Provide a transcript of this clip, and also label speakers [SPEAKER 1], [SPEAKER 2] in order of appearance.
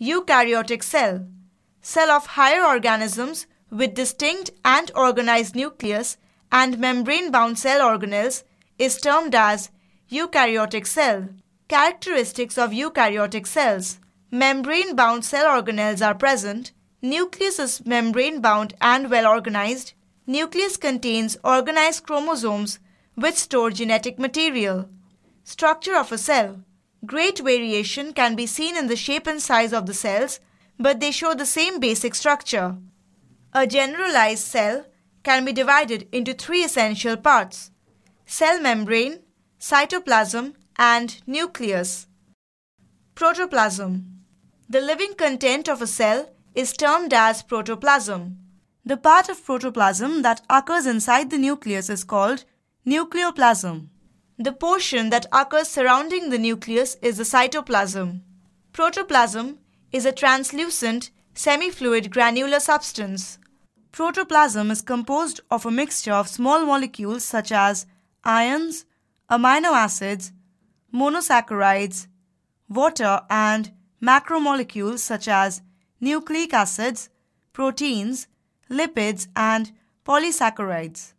[SPEAKER 1] eukaryotic cell, cell of higher organisms with distinct and organized nucleus and membrane-bound cell organelles is termed as eukaryotic cell. Characteristics of eukaryotic cells. Membrane-bound cell organelles are present. Nucleus is membrane-bound and well-organized. Nucleus contains organized chromosomes which store genetic material. Structure of a cell. Great variation can be seen in the shape and size of the cells, but they show the same basic structure. A generalized cell can be divided into three essential parts cell membrane, cytoplasm, and nucleus. Protoplasm The living content of a cell is termed as protoplasm. The part of protoplasm that occurs inside the nucleus is called nucleoplasm. The portion that occurs surrounding the nucleus is the cytoplasm. Protoplasm is a translucent, semi-fluid granular substance. Protoplasm is composed of a mixture of small molecules such as ions, amino acids, monosaccharides, water and macromolecules such as nucleic acids, proteins, lipids and polysaccharides.